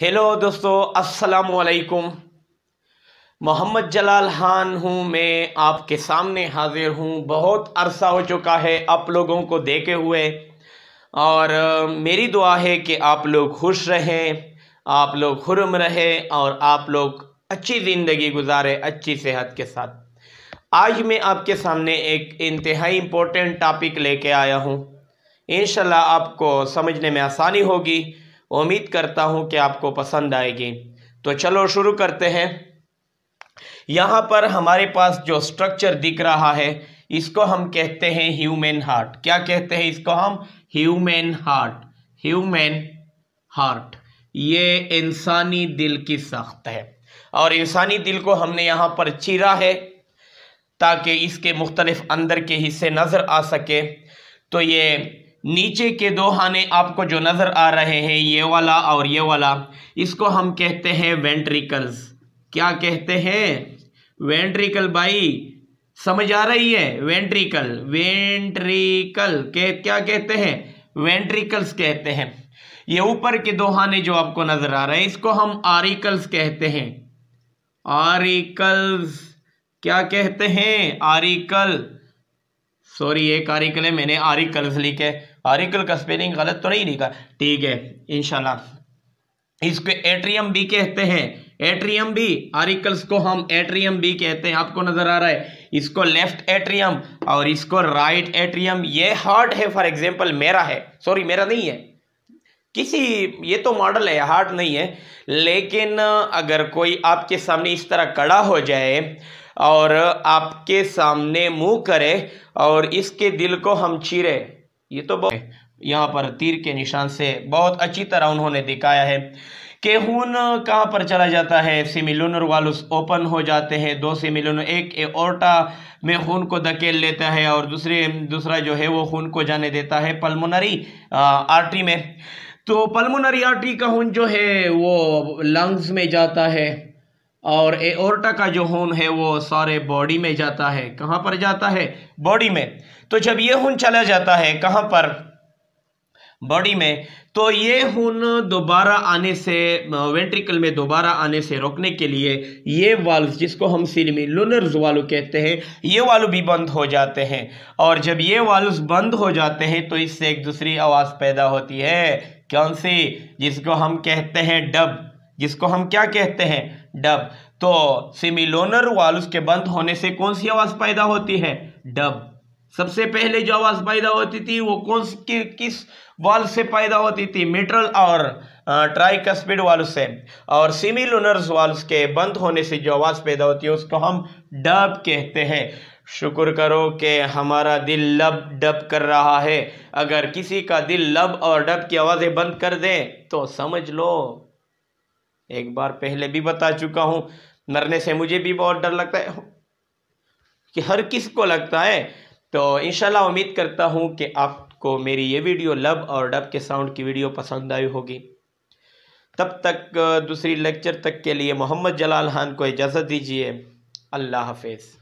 hello दोस्तों अस्सलाम वालेकुम मोहम्मद जलाल खान हूँ मैं आपके सामने हाज़िर हूँ बहुत अरसा हो चुका है आप लोगों को देखे हुए और मेरी दुआ है कि आप लोग खुश रहें आप लोग हुरम रहें और आप लोग अच्छी ज़िंदगी गुजारें अच्छी सेहत के साथ आज मैं आपके सामने एक इंतहाई इम्पोर्टेंट टॉपिक लेके आया हूँ इन आपको समझने में आसानी होगी उम्मीद करता हूँ कि आपको पसंद आएगी तो चलो शुरू करते हैं यहाँ पर हमारे पास जो स्ट्रक्चर दिख रहा है इसको हम कहते हैं ह्यूमन हार्ट क्या कहते हैं इसको हम ह्यूमन हार्ट ह्यूमन हार्ट ये इंसानी दिल की सख्त है और इंसानी दिल को हमने यहाँ पर चीरा है ताकि इसके मुख्तलिफ अंदर के हिस्से नज़र आ सके तो ये नीचे के दो हाने आपको जो नज़र आ रहे हैं ये वाला और ये वाला इसको हम कहते हैं वेंट्रिकल्स क्या कहते हैं वेंट्रिकल भाई समझ आ रही है वेंट्रिकल वेंट्रिकल के क्या कहते हैं वेंट्रिकल्स कहते हैं ये ऊपर के दो हाने जो आपको नज़र आ रहे हैं इसको हम आरिकल्स कहते हैं आरिकल्स क्या कहते हैं आरिकल सॉरी एक कारिकल है मैंने आरिकल्स लिखे आरिकल का स्पेलिंग गलत तो नहीं लिखा ठीक है इनशाला इसको एट्रियम भी कहते हैं एट्रियम भी आरिकल्स को हम एट्रियम भी कहते हैं आपको नजर आ रहा है इसको लेफ्ट एट्रियम और इसको राइट एट्रियम ये हार्ट है फॉर एग्जाम्पल मेरा है सॉरी मेरा नहीं है किसी ये तो मॉडल है हार्ट नहीं है लेकिन अगर कोई आपके सामने इस तरह कड़ा हो जाए और आपके सामने मुंह करे और इसके दिल को हम चीरे ये तो बहुत यहाँ पर तीर के निशान से बहुत अच्छी तरह उन्होंने दिखाया है केहून कहाँ पर चला जाता है सिमिलुनर वालुस ओपन हो जाते हैं दो सिमिलुन एक एओर्टा में खून को धकेल लेता है और दूसरे दूसरा जो है वो खून को जाने देता है पल्मोनरी आर्टरी में तो पल्मोनरी आर्टरी का खून जो है वो लंग्स में जाता है और एओर्टा का जो होन है वो सारे बॉडी में जाता है कहाँ पर जाता है बॉडी में तो जब ये होन चला जाता है कहाँ पर बॉडी में तो ये हुन दोबारा आने से वेंट्रिकल में दोबारा आने से रोकने के लिए ये वाल्व जिसको हम सिलमी लूनर्स लुनर्स वालू कहते हैं ये वालू भी बंद हो जाते हैं और जब ये वाल्व बंद हो जाते हैं तो इससे एक दूसरी आवाज़ पैदा होती है कौन सी जिसको हम कहते हैं डब जिसको हम क्या कहते हैं डब तो सेमिलोनर वाल्व के बंद होने से कौन सी आवाज़ पैदा होती है डब सबसे पहले जो आवाज़ पैदा होती थी वो कौन कि, किस वाल्व से पैदा होती थी मिट्रल और ट्राइकस्पिड वाल्व से और सिमिलोनर्स वाल्व के बंद होने से जो आवाज़ पैदा होती है उसको हम डब कहते हैं शुक्र करो कि हमारा दिल लब डब कर रहा है अगर किसी का दिल लब और डब की आवाज़ें बंद कर दें तो समझ लो एक बार पहले भी बता चुका हूँ मरने से मुझे भी बहुत डर लगता है कि हर किस को लगता है तो इनशाला उम्मीद करता हूँ कि आपको मेरी ये वीडियो लब और डब के साउंड की वीडियो पसंद आई होगी तब तक दूसरी लेक्चर तक के लिए मोहम्मद जलाल खान को इजाज़त दीजिए अल्लाह हाफिज़